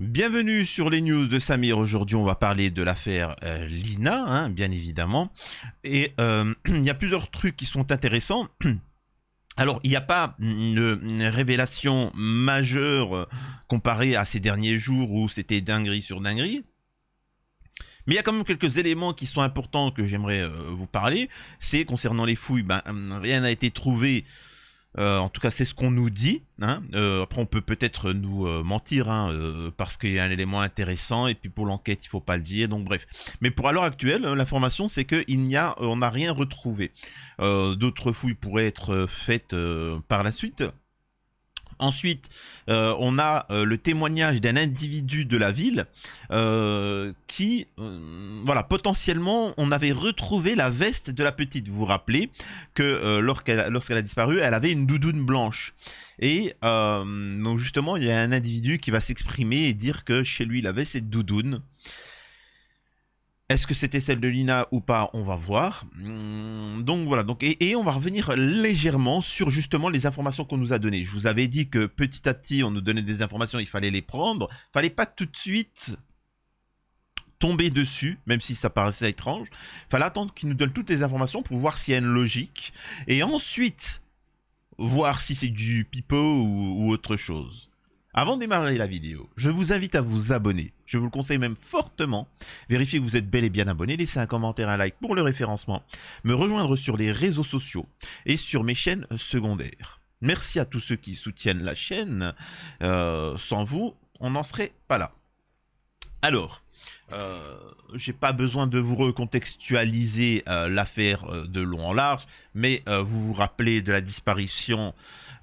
Bienvenue sur les news de Samir. Aujourd'hui, on va parler de l'affaire euh, Lina, hein, bien évidemment. Et euh, il y a plusieurs trucs qui sont intéressants. Alors, il n'y a pas de révélation majeure euh, comparée à ces derniers jours où c'était dinguerie sur dinguerie. Mais il y a quand même quelques éléments qui sont importants que j'aimerais vous parler. C'est concernant les fouilles, ben, rien n'a été trouvé euh, en tout cas, c'est ce qu'on nous dit. Hein. Euh, après, on peut peut-être nous euh, mentir hein, parce qu'il y a un élément intéressant et puis pour l'enquête, il faut pas le dire. Donc bref. Mais pour l'heure actuelle, hein, l'information c'est que n'y a, on n'a rien retrouvé. D'autres fouilles pourraient être faites par la suite. Ensuite, euh, on a euh, le témoignage d'un individu de la ville euh, qui, voilà, potentiellement, on avait retrouvé la veste de la petite. Vous vous rappelez que lorsqu'elle a disparu, elle avait une doudoune blanche. Et donc justement, il y a un individu qui va s'exprimer et dire que chez lui, il avait cette doudoune. Est-ce que c'était celle de Lina ou pas On va voir. Hmm, donc voilà, donc, et, on va revenir légèrement sur justement les informations qu'on nous a données. Je vous avais dit que petit à petit, on nous donnait des informations, il fallait les prendre. Fallait pas tout de suite tomber dessus, même si ça paraissait étrange. Fallait attendre qu'ils nous donnent toutes les informations pour voir s'il y a une logique. Et ensuite, voir si c'est du pipeau ou autre chose. Avant de démarrer la vidéo, je vous invite à vous abonner. Je vous le conseille même fortement. Vérifiez que vous êtes bel et bien abonné, laissez un commentaire, un like pour le référencement, me rejoindre sur les réseaux sociaux et sur mes chaînes secondaires. Merci à tous ceux qui soutiennent la chaîne. Euh, sans vous, on n'en serait pas là. Alors, euh, j'ai pas besoin de vous recontextualiser euh, l'affaire euh, de long en large, mais vous vous rappelez de la disparition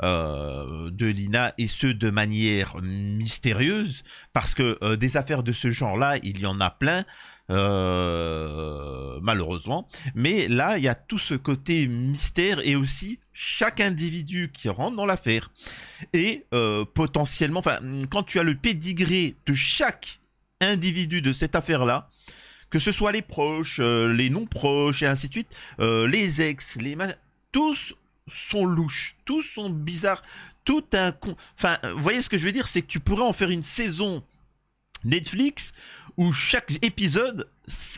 de Lina, et ce de manière mystérieuse, parce que des affaires de ce genre-là, il y en a plein, malheureusement. Mais là, il y a tout ce côté mystère, et aussi chaque individu qui rentre dans l'affaire. Et potentiellement, quand tu as le pédigré de chaque individu de cette affaire-là, que ce soit les proches, euh, les non-proches, et ainsi de suite, euh, les ex, les tous sont louches, tous sont bizarres, tout un con... Enfin, euh, vous voyez ce que je veux dire, c'est que tu pourrais en faire une saison Netflix où chaque épisode,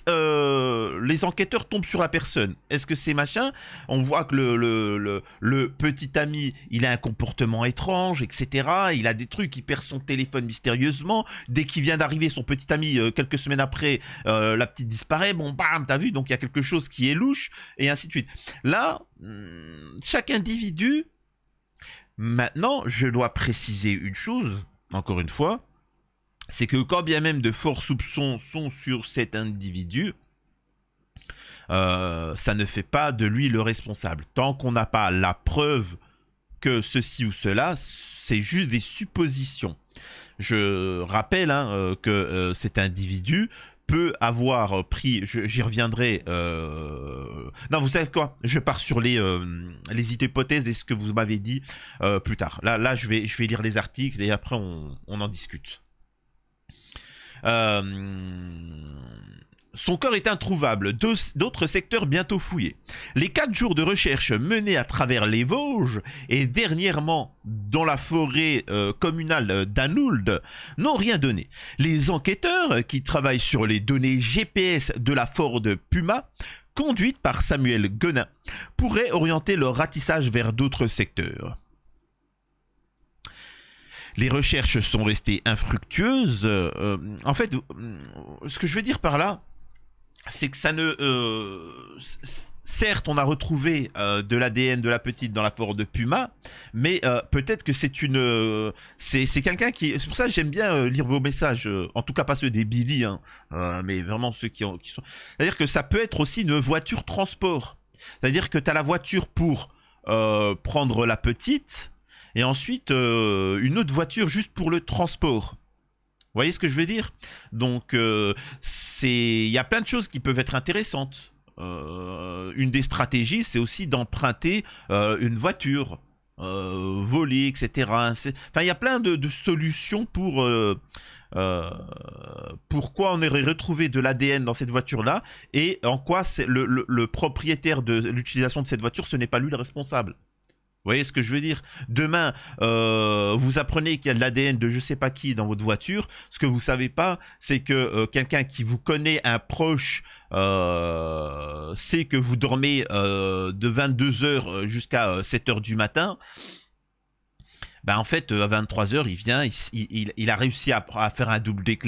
euh, les enquêteurs tombent sur la personne. Est-ce que c'est machin On voit que le, petit ami, il a un comportement étrange, etc. Il a des trucs, il perd son téléphone mystérieusement. Dès qu'il vient d'arriver, son petit ami, euh, quelques semaines après, euh, la petite disparaît. Bon, bam, t'as vu, donc il y a quelque chose qui est louche, et ainsi de suite. Là, hmm, chaque individu... Maintenant, je dois préciser une chose, encore une fois, c'est que quand bien même de forts soupçons sont sur cet individu, euh, ça ne fait pas de lui le responsable. Tant qu'on n'a pas la preuve que ceci ou cela, c'est juste des suppositions. Je rappelle hein, euh, que euh, cet individu peut avoir pris, j'y reviendrai, non vous savez quoi, je pars sur les, les hypothèses et ce que vous m'avez dit plus tard. Là, là je, vais, je vais lire les articles et après on en discute. Euh, son corps est introuvable, d'autres secteurs bientôt fouillés. Les quatre jours de recherche menés à travers les Vosges et dernièrement dans la forêt euh, communale d'Anould n'ont rien donné. Les enquêteurs qui travaillent sur les données GPS de la Ford Puma, conduite par Samuel Guenin, pourraient orienter leur ratissage vers d'autres secteurs les recherches sont restées infructueuses. Euh, en fait, ce que je veux dire par là, c'est que ça ne... Euh, certes, on a retrouvé euh, de l'ADN de la petite dans la forêt de Puma, mais peut-être que c'est une... c'est quelqu'un qui... C'est pour ça que j'aime bien lire vos messages, en tout cas pas ceux des Billy, hein, mais vraiment ceux qui, ont, qui sont... C'est-à-dire que ça peut être aussi une voiture transport. C'est-à-dire que tu as la voiture pour prendre la petite et ensuite euh, une autre voiture juste pour le transport. Vous voyez ce que je veux dire Donc, euh, c'est il y a plein de choses qui peuvent être intéressantes. Euh, une des stratégies, c'est aussi d'emprunter une voiture, voler, etc. Enfin, il y a plein de, solutions pour... pourquoi on aurait retrouvé de l'ADN dans cette voiture-là et en quoi le, propriétaire de l'utilisation de cette voiture, ce n'est pas lui le responsable voyez ce que je veux dire Demain, euh, vous apprenez qu'il y a de l'ADN de je sais pas qui dans votre voiture. Ce que vous savez pas, c'est que euh, quelqu'un qui vous connaît, un proche, euh, sait que vous dormez de 22h jusqu'à 7h du matin. Ben en fait, à 23h, il vient, il, a réussi à, faire un double des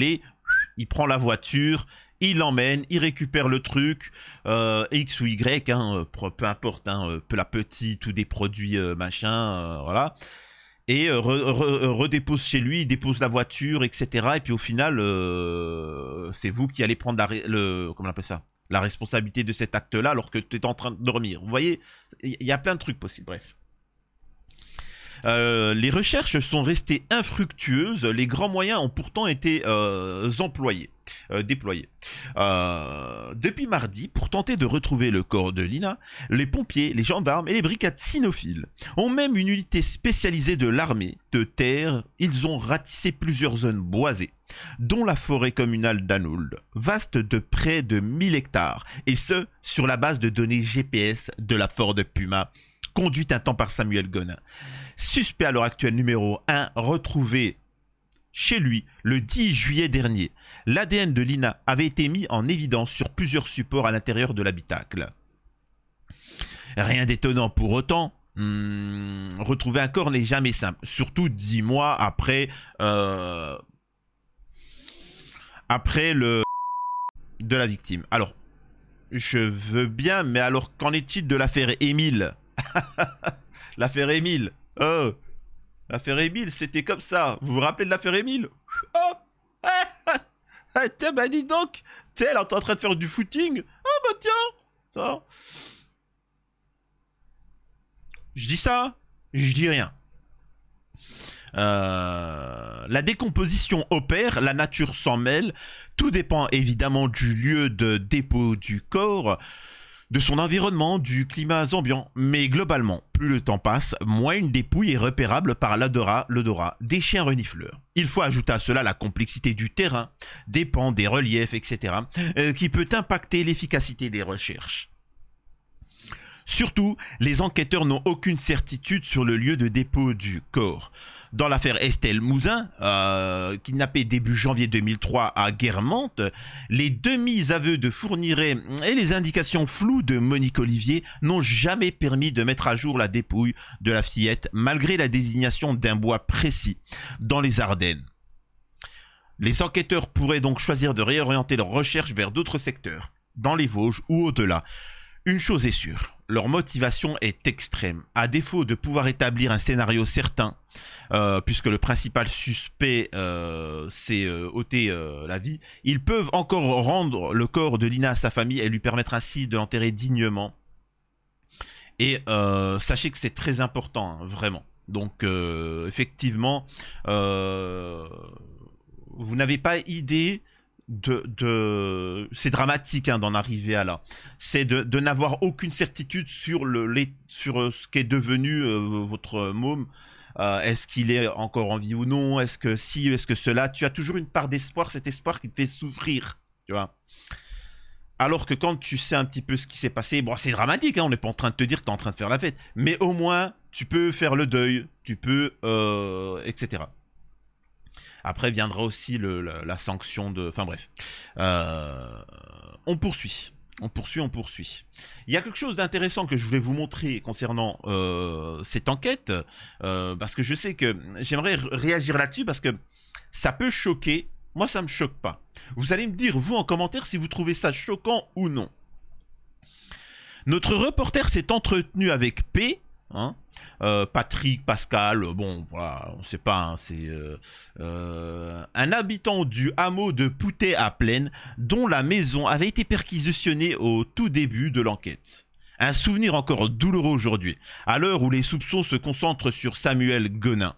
il prend la voiture il l'emmène, il récupère le truc, euh, X ou Y, hein, euh, peu importe, hein, euh, peu la petite ou des produits machin, voilà. Et redépose chez lui, il dépose la voiture, etc. Et puis au final, c'est vous qui allez prendre la, on appelle ça la responsabilité de cet acte-là alors que tu es en train de dormir. Vous voyez, il y a plein de trucs possibles, bref. les recherches sont restées infructueuses, les grands moyens ont pourtant été employés. Euh, déployés. Euh, depuis mardi, pour tenter de retrouver le corps de Lina, les pompiers, les gendarmes et les brigades cynophiles ont même une unité spécialisée de l'armée de terre. Ils ont ratissé plusieurs zones boisées, dont la forêt communale d'Anoul, vaste de près de 1000 hectares, et ce, sur la base de données GPS de la de Puma conduite un temps par Samuel Gonin. Suspect à l'heure actuelle numéro 1, retrouvé chez lui le 10 juillet dernier. L'ADN de Lina avait été mis en évidence sur plusieurs supports à l'intérieur de l'habitacle. Rien d'étonnant pour autant, hmm, retrouver un corps n'est jamais simple, surtout dix mois après, euh, après le de la victime. Alors, je veux bien, mais alors qu'en est-il de l'affaire Émile L'affaire Émile, oh L'affaire Émile, c'était comme ça. Vous vous rappelez de l'affaire Émile Oh ah, eh, eh, eh, Tiens, bah dis donc T'es en train de faire du footing Ah bah tiens Je dis ça, je dis rien. Euh, la décomposition opère, la nature s'en mêle, tout dépend évidemment du lieu de dépôt du corps de son environnement, du climat ambiant, mais globalement, plus le temps passe, moins une dépouille est repérable par l'odorat des chiens renifleurs. Il faut ajouter à cela la complexité du terrain, des pans, des reliefs, etc., euh, qui peut impacter l'efficacité des recherches. Surtout, les enquêteurs n'ont aucune certitude sur le lieu de dépôt du corps. Dans l'affaire Estelle Mouzin, euh, kidnappée début janvier 2003 à Guermantes, les demi-aveux de Fourniret et les indications floues de Monique Olivier n'ont jamais permis de mettre à jour la dépouille de la fillette, malgré la désignation d'un bois précis dans les Ardennes. Les enquêteurs pourraient donc choisir de réorienter leurs recherches vers d'autres secteurs, dans les Vosges ou au-delà. Une chose est sûre, leur motivation est extrême. À défaut de pouvoir établir un scénario certain, euh, puisque le principal suspect euh, s'est euh, ôté euh, la vie, ils peuvent encore rendre le corps de Lina à sa famille et lui permettre ainsi de l'enterrer dignement. Et sachez que c'est très important, hein, vraiment. Donc effectivement, vous n'avez pas idée de, de... c'est dramatique hein, d'en arriver à là. C'est de, n'avoir aucune certitude sur le sur euh, ce qu'est devenu euh, votre môme. Euh, est-ce qu'il est encore en vie ou non Est-ce que si Est-ce que cela Tu as toujours une part d'espoir, cet espoir qui te fait souffrir, tu vois. Alors que quand tu sais un petit peu ce qui s'est passé, bon, c'est dramatique, hein, on n'est pas en train de te dire que tu es en train de faire la fête, mais au moins tu peux faire le deuil, tu peux, etc. Après viendra aussi la, sanction de... Enfin bref. Euh, on poursuit. On poursuit, on poursuit. Il y a quelque chose d'intéressant que je voulais vous montrer concernant euh, cette enquête, euh, parce que je sais que j'aimerais réagir là-dessus, parce que ça peut choquer. Moi, ça ne me choque pas. Vous allez me dire, vous, en commentaire, si vous trouvez ça choquant ou non. Notre reporter s'est entretenu avec P Hein. Euh, Patrick, Pascal, bon, on on sait pas, hein, c'est euh, euh, un habitant du hameau de Poutet à Plaine, dont la maison avait été perquisitionnée au tout début de l'enquête. Un souvenir encore douloureux aujourd'hui, à l'heure où les soupçons se concentrent sur Samuel Guenin.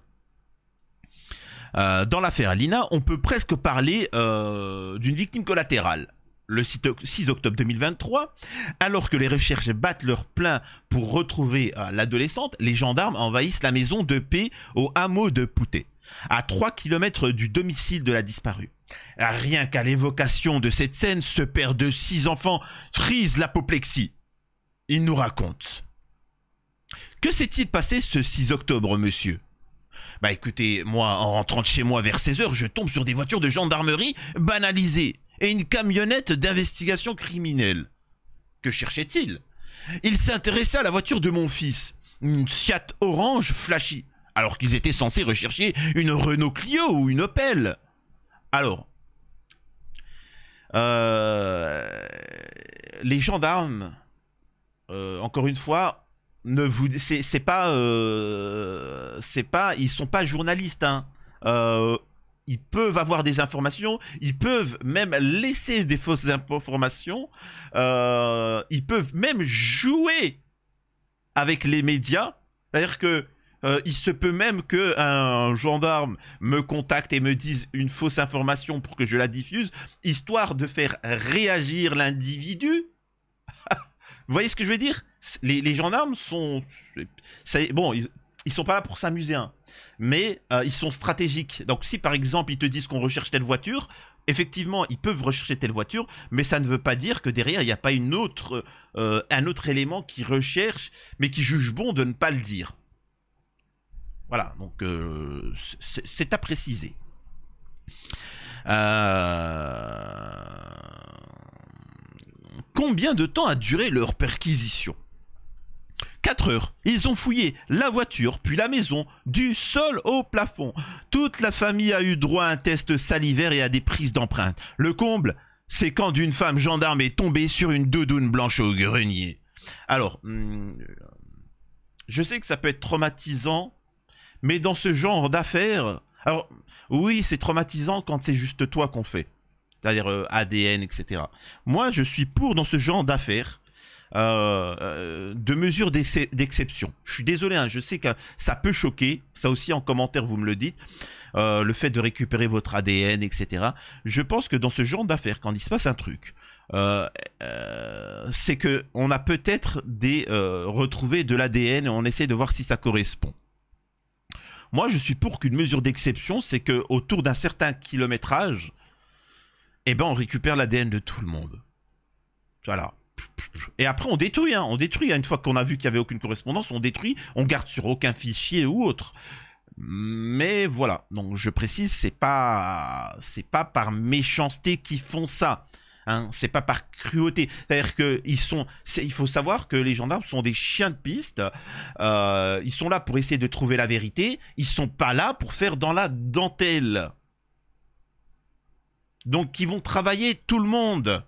dans l'affaire Lina, on peut presque parler d'une victime collatérale le 6 octobre 2023, alors que les recherches battent leur plein pour retrouver euh, l'adolescente, les gendarmes envahissent la maison de paix au hameau de Poutet, à 3 km du domicile de la disparue. Rien qu'à l'évocation de cette scène, ce père de six enfants frise l'apoplexie. Il nous raconte. Que s'est-il passé ce 6 octobre, monsieur Bah écoutez, moi, en rentrant de chez moi vers 16h, je tombe sur des voitures de gendarmerie banalisées et une camionnette d'investigation criminelle. Que cherchait-il Il s'intéressait à la voiture de mon fils, une Siat orange flashy, alors qu'ils étaient censés rechercher une Renault Clio ou une Opel. Alors, euh, les gendarmes, euh, encore une fois, ne vous, c'est, pas, euh, c'est pas, ils sont pas journalistes. Hein ils peuvent avoir des informations, ils peuvent même laisser des fausses informations, euh, ils peuvent même jouer avec les médias. C'est-à-dire que euh, il se peut même que un gendarme me contacte et me dise une fausse information pour que je la diffuse, histoire de faire réagir l'individu. Vous voyez ce que je veux dire les, les, gendarmes sont... Bon, ils, ils sont pas là pour s'amuser, hein. mais euh, ils sont stratégiques. Donc si par exemple ils te disent qu'on recherche telle voiture, effectivement ils peuvent rechercher telle voiture, mais ça ne veut pas dire que derrière il n'y a pas euh, un autre élément qui recherche, mais qui juge bon de ne pas le dire. Voilà, donc euh, c'est à préciser. Combien de temps a duré leur perquisition 4 heures, ils ont fouillé la voiture, puis la maison, du sol au plafond. Toute la famille a eu droit à un test salivaire et à des prises d'empreintes. Le comble, c'est quand une femme gendarme est tombée sur une doudoune blanche au grenier. Alors, hmm, je sais que ça peut être traumatisant, mais dans ce genre d'affaires... Alors, oui, c'est traumatisant quand c'est juste toi qu'on fait. C'est-à-dire euh, ADN, etc. Moi, je suis pour dans ce genre d'affaires euh, euh, de mesures d'exception. Je suis désolé, hein, je sais que ça peut choquer, ça aussi en commentaire vous me le dites, euh, le fait de récupérer votre ADN, etc. Je pense que dans ce genre d'affaires, quand il se passe un truc, c'est qu'on a peut-être des retrouvé de l'ADN et on essaie de voir si ça correspond. Moi, je suis pour qu'une mesure d'exception, c'est que autour d'un certain kilométrage, eh ben, on récupère l'ADN de tout le monde. Voilà. Et après, on détruit, hein. on détruit. Une fois qu'on a vu qu'il n'y avait aucune correspondance, on détruit, on garde sur aucun fichier ou autre. Mais voilà, donc je précise, c'est pas, c'est pas par méchanceté qu'ils font ça. Hein. c'est pas par cruauté. C'est-à-dire que sont, il faut savoir que les gendarmes sont des chiens de piste. Euh, ils sont là pour essayer de trouver la vérité. Ils sont pas là pour faire dans la dentelle. Donc ils vont travailler tout le monde.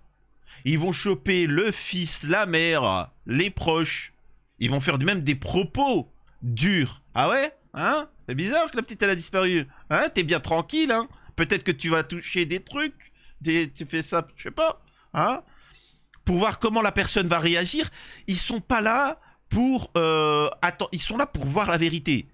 Ils vont choper le fils, la mère, les proches. Ils vont faire même des propos durs. Ah ouais Hein C'est bizarre que la petite, elle a disparu. Hein T'es bien tranquille, hein Peut-être que tu vas toucher des trucs. Des... Tu fais ça, je sais pas. Hein Pour voir comment la personne va réagir. Ils sont pas là pour... Euh... ils sont là pour voir la vérité.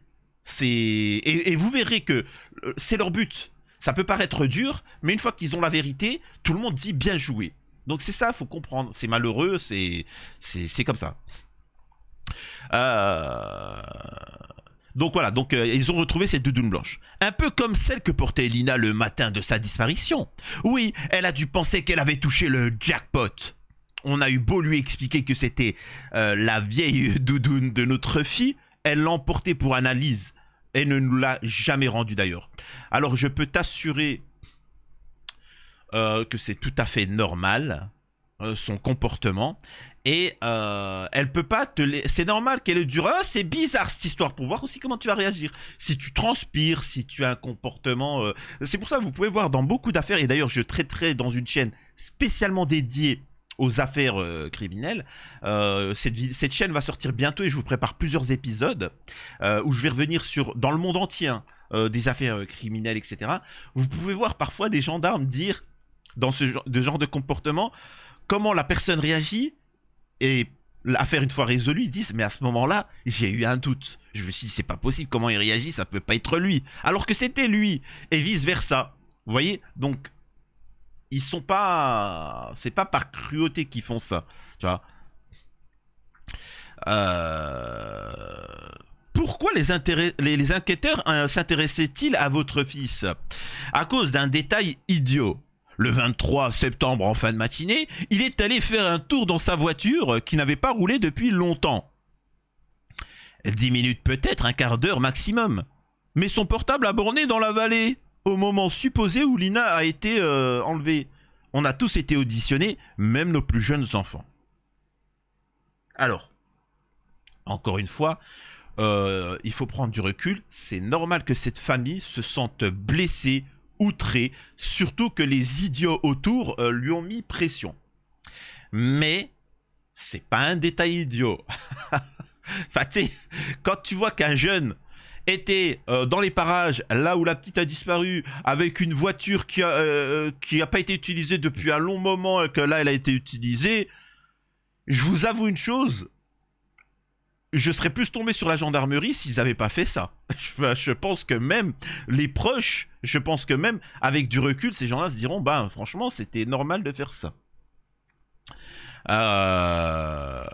Et, et vous verrez que euh, c'est leur but. Ça peut paraître dur, mais une fois qu'ils ont la vérité, tout le monde dit bien joué. Donc c'est ça, faut comprendre. C'est malheureux, c'est c'est comme ça. Euh, donc voilà, donc euh, ils ont retrouvé cette doudoune blanche. Un peu comme celle que portait Lina le matin de sa disparition. Oui, elle a dû penser qu'elle avait touché le jackpot. On a eu beau lui expliquer que c'était euh, la vieille doudoune de notre fille, elle l'emportait pour analyse et ne nous l'a jamais rendue d'ailleurs. Alors je peux t'assurer euh, que c'est tout à fait normal euh, son comportement et euh, elle peut pas te c'est normal qu'elle est dure ah, c'est bizarre cette histoire pour voir aussi comment tu vas réagir si tu transpires si tu as un comportement c'est pour ça que vous pouvez voir dans beaucoup d'affaires et d'ailleurs je traiterai dans une chaîne spécialement dédiée aux affaires criminelles. cette, cette, chaîne va sortir bientôt et je vous prépare plusieurs épisodes où je vais revenir sur, dans le monde entier, hein, des affaires criminelles, etc. Vous pouvez voir parfois des gendarmes dire dans ce genre de, comportement, comment la personne réagit et l'affaire une fois résolue, ils disent mais à ce moment-là, j'ai eu un doute. Je me suis dit c'est pas possible, comment il réagit, ça peut pas être lui. Alors que c'était lui et vice versa. Vous voyez Donc ils sont pas c'est pas par cruauté qu'ils font ça, tu vois. Euh, pourquoi les, les, les enquêteurs euh, s'intéressaient-ils à votre fils À cause d'un détail idiot le 23 septembre en fin de matinée, il est allé faire un tour dans sa voiture euh, qui n'avait pas roulé depuis longtemps. Dix minutes peut-être, un quart d'heure maximum. Mais son portable a borné dans la vallée, au moment supposé où Lina a été euh, enlevée. On a tous été auditionnés, même nos plus jeunes enfants. Alors, encore une fois, euh, il faut prendre du recul. C'est normal que cette famille se sente blessée, outré, surtout que les idiots autour euh, lui ont mis pression. Mais c'est pas un détail idiot. enfin, quand tu vois qu'un jeune était euh, dans les parages, là où la petite a disparu, avec une voiture qui n'a euh, pas été utilisée depuis un long moment et que là elle a été utilisée, je vous avoue une chose, je serais plus tombé sur la gendarmerie s'ils n'avaient pas fait ça. Bah, je, pense que même les proches, je pense que même avec du recul, ces gens-là se diront, bah franchement, c'était normal de faire ça. Euh,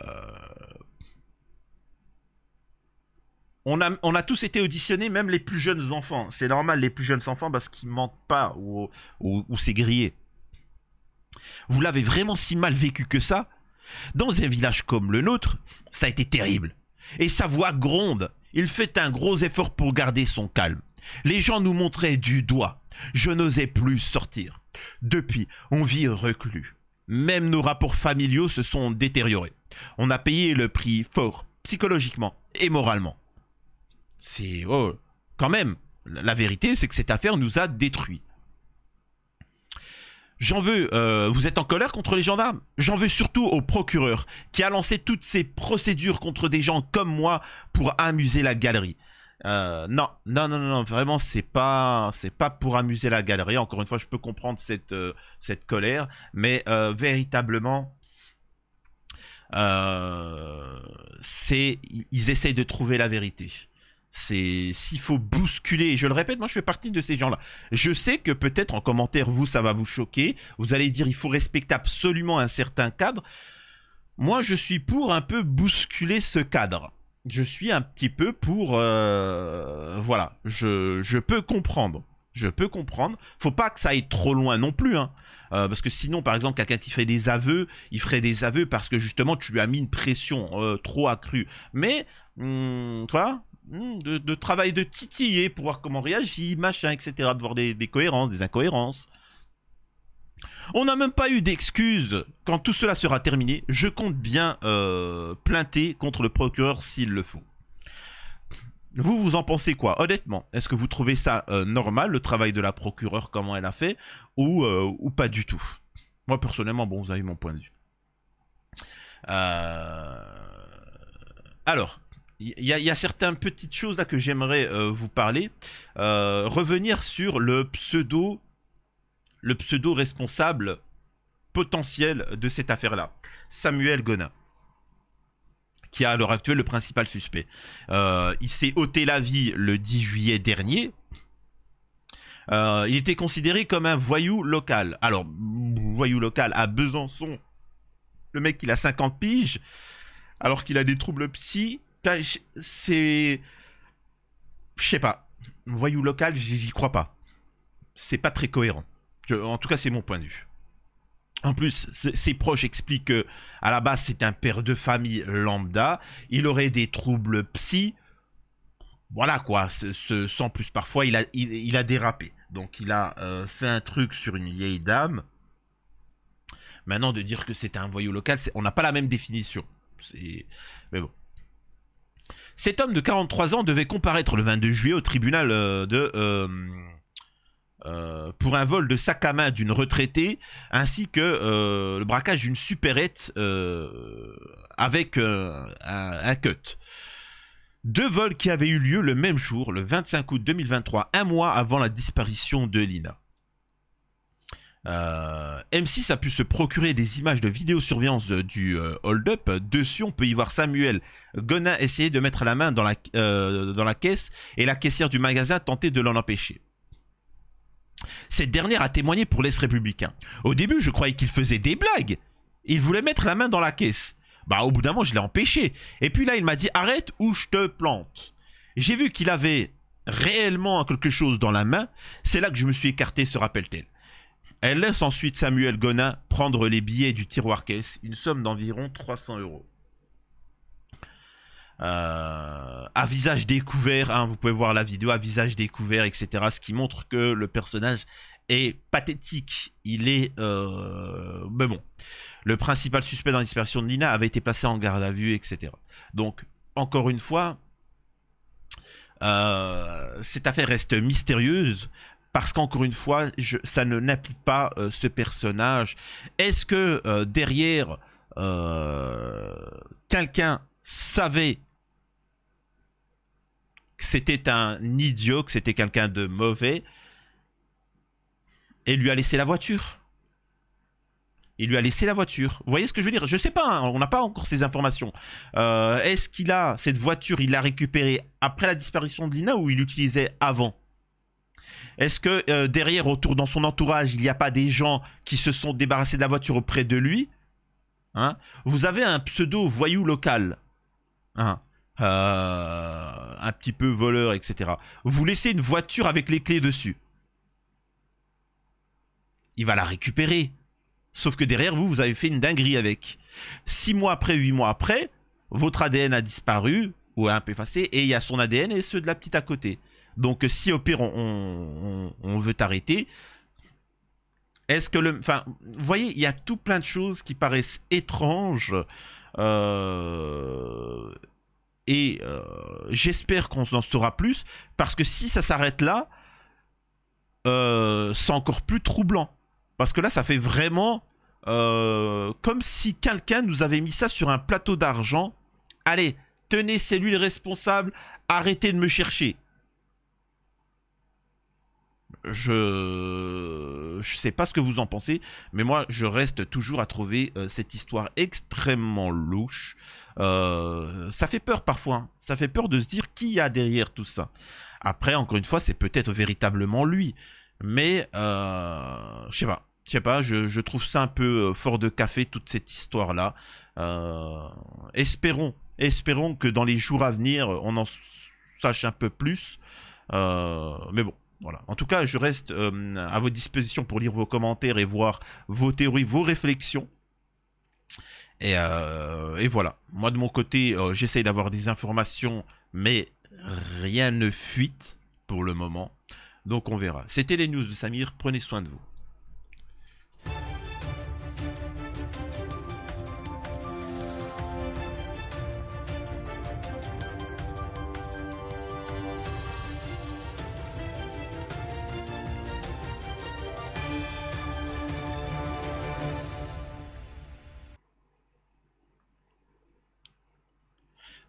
on, a, on a tous été auditionnés, même les plus jeunes enfants. C'est normal, les plus jeunes enfants, parce qu'ils mentent pas ou, ou c'est grillé. Vous l'avez vraiment si mal vécu que ça Dans un village comme le nôtre, ça a été terrible. Et sa voix gronde. Il fait un gros effort pour garder son calme. Les gens nous montraient du doigt. Je n'osais plus sortir. Depuis, on vit reclus. Même nos rapports familiaux se sont détériorés. On a payé le prix fort, psychologiquement et moralement. C'est... Oh, quand même, la vérité, c'est que cette affaire nous a détruits. J'en veux, euh, vous êtes en colère contre les gendarmes J'en veux surtout au procureur qui a lancé toutes ces procédures contre des gens comme moi pour amuser la galerie. Euh, non, non, non, non, vraiment, c'est pas, pas pour amuser la galerie. Encore une fois, je peux comprendre cette, euh, cette colère, mais véritablement, c'est, ils essayent de trouver la vérité. C'est s'il faut bousculer, je le répète, moi je fais partie de ces gens-là. Je sais que peut-être en commentaire, vous, ça va vous choquer. Vous allez dire, il faut respecter absolument un certain cadre. Moi, je suis pour un peu bousculer ce cadre. Je suis un petit peu pour... Euh, voilà, je, peux comprendre je peux comprendre. Faut pas que ça aille trop loin non plus, hein. Euh, parce que sinon, par exemple, quelqu'un qui fait des aveux, il ferait des aveux parce que justement, tu lui as mis une pression euh, trop accrue. Mais, hmm, Tu vois Hmm, de, travail de titiller pour voir comment réagit, machin, etc. De voir des, cohérences, des incohérences. On n'a même pas eu d'excuses. Quand tout cela sera terminé, je compte bien euh, plainter contre le procureur s'il le faut. Vous, vous en pensez quoi Honnêtement, est-ce que vous trouvez ça euh, normal, le travail de la procureure, comment elle a fait, ou, euh, ou pas du tout Moi, personnellement, bon, vous avez mon point de vue. Euh, alors, il y, a certaines petites choses là que j'aimerais euh, vous parler. Euh, revenir sur le pseudo, le pseudo responsable potentiel de cette affaire-là, Samuel Gonin, qui est à l'heure actuelle le principal suspect. Euh, il s'est ôté la vie le 10 juillet dernier. il était considéré comme un voyou local. Alors, voyou local à Besançon, le mec il a 50 piges, alors qu'il a des troubles psy, c'est. Je sais pas. Voyou local, j'y crois pas. C'est pas très cohérent. En tout cas, c'est mon point de vue. En plus, ses proches expliquent que à la base c'est un père de famille lambda. Il aurait des troubles psy. Voilà quoi, ce, sans plus. Parfois, il a, dérapé. Donc, il a euh, fait un truc sur une vieille dame. Maintenant, de dire que c'est un voyou local, on n'a pas la même définition. Mais bon, cet homme de 43 ans devait comparaître le 22 juillet au tribunal euh, de... Euh, euh, pour un vol de sac à main d'une retraitée, ainsi que le braquage d'une supérette avec un, un, cut. Deux vols qui avaient eu lieu le même jour, le 25 août 2023, un mois avant la disparition de Lina. Euh, M6 a pu se procurer des images de vidéosurveillance du euh, hold-up. Dessus, on peut y voir Samuel Gonin essayer de mettre la main dans la, euh, dans la caisse et la caissière du magasin tenter de l'en empêcher. Cette dernière a témoigné pour l'Est républicain. Au début, je croyais qu'il faisait des blagues. Il voulait mettre la main dans la caisse. Bah, au bout d'un moment, je l'ai empêché. Et puis là, il m'a dit arrête ou je te plante. J'ai vu qu'il avait réellement quelque chose dans la main. C'est là que je me suis écarté, se rappelle-t-elle. Elle laisse ensuite Samuel Gonin prendre les billets du tiroir caisse, une somme d'environ 300 euros. Euh, à visage découvert, hein, vous pouvez voir la vidéo à visage découvert, etc. Ce qui montre que le personnage est pathétique. Il est... Euh, mais bon, le principal suspect dans la disparition de Nina avait été placé en garde à vue, etc. Donc, encore une fois, euh, cette affaire reste mystérieuse, parce qu'encore une fois, ça ne n'applique pas euh, ce personnage. Est-ce que euh, derrière, euh, quelqu'un savait que c'était un idiot, que c'était quelqu'un de mauvais, et lui a laissé la voiture il lui a laissé la voiture. Vous voyez ce que je veux dire Je ne sais pas, hein, on n'a pas encore ces informations. Est-ce qu'il a cette voiture, il l'a récupérée après la disparition de Lina ou il l'utilisait avant est-ce que euh, derrière, autour dans son entourage, il n'y a pas des gens qui se sont débarrassés de la voiture auprès de lui hein? Vous avez un pseudo voyou local. Hein? Euh, un petit peu voleur, etc. Vous laissez une voiture avec les clés dessus. Il va la récupérer. Sauf que derrière vous, vous avez fait une dinguerie avec. Six mois après, huit mois après, votre ADN a disparu ou a un peu effacé et il y a son ADN et ceux de la petite à côté. Donc si au pire on, veut t'arrêter, est-ce que le... Enfin, vous voyez, il y a tout plein de choses qui paraissent étranges. Euh, et euh, j'espère qu'on en saura plus, parce que si ça s'arrête là, euh, c'est encore plus troublant. Parce que là, ça fait vraiment comme si quelqu'un nous avait mis ça sur un plateau d'argent. Allez, tenez, c'est lui le responsable, arrêtez de me chercher je ne sais pas ce que vous en pensez, mais moi je reste toujours à trouver euh, cette histoire extrêmement louche. Euh, ça fait peur parfois, hein. ça fait peur de se dire qui y a derrière tout ça. Après, encore une fois, c'est peut-être véritablement lui, mais euh, je sais pas. Je sais pas, je, je, trouve ça un peu fort de café, toute cette histoire-là. espérons, espérons que dans les jours à venir, on en sache un peu plus. mais bon, voilà. En tout cas, je reste euh, à votre disposition pour lire vos commentaires et voir vos théories, vos réflexions. Et, euh, voilà. Moi, de mon côté, euh, j'essaye d'avoir des informations, mais rien ne fuite pour le moment. Donc, on verra. C'était les news de Samir. Prenez soin de vous.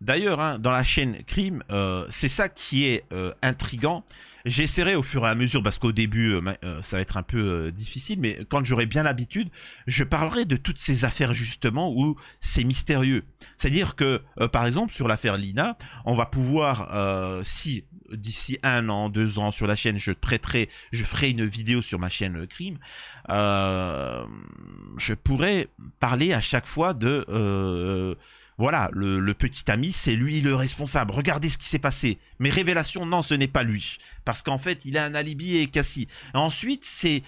D'ailleurs, hein, dans la chaîne Crime, euh, c'est ça qui est intriguant. Euh, intrigant. J'essaierai au fur et à mesure, parce qu'au début, euh, ça va être un peu difficile, mais quand j'aurai bien l'habitude, je parlerai de toutes ces affaires justement où c'est mystérieux. C'est-à-dire que, par exemple, sur l'affaire Lina, on va pouvoir, si d'ici un an, deux ans, sur la chaîne, je traiterai, je ferai une vidéo sur ma chaîne Crime, je pourrai parler à chaque fois de voilà, le, petit ami, c'est lui le responsable. Regardez ce qui s'est passé. Mais révélation, non, ce n'est pas lui. Parce qu'en fait, il a un alibi et Cassie. ensuite, c'est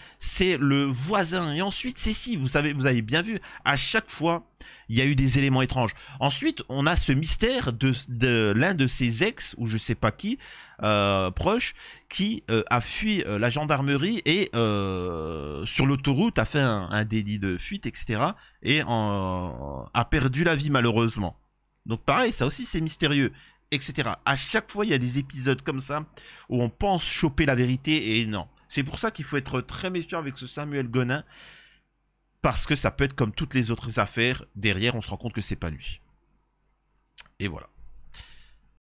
le voisin. Et ensuite, c'est si. Vous savez, vous avez bien vu, à chaque fois, il y a eu des éléments étranges. Ensuite, on a ce mystère de, l'un de ses ex, ou je sais pas qui, euh, proche, qui euh, a fui euh, la gendarmerie et sur l'autoroute a fait un, délit de fuite, etc. Et a perdu la vie malheureusement. Donc pareil, ça aussi c'est mystérieux, etc. À chaque fois, il y a des épisodes comme ça où on pense choper la vérité et non. C'est pour ça qu'il faut être très méfiant avec ce Samuel Gonin parce que ça peut être comme toutes les autres affaires, derrière on se rend compte que c'est pas lui. Et voilà.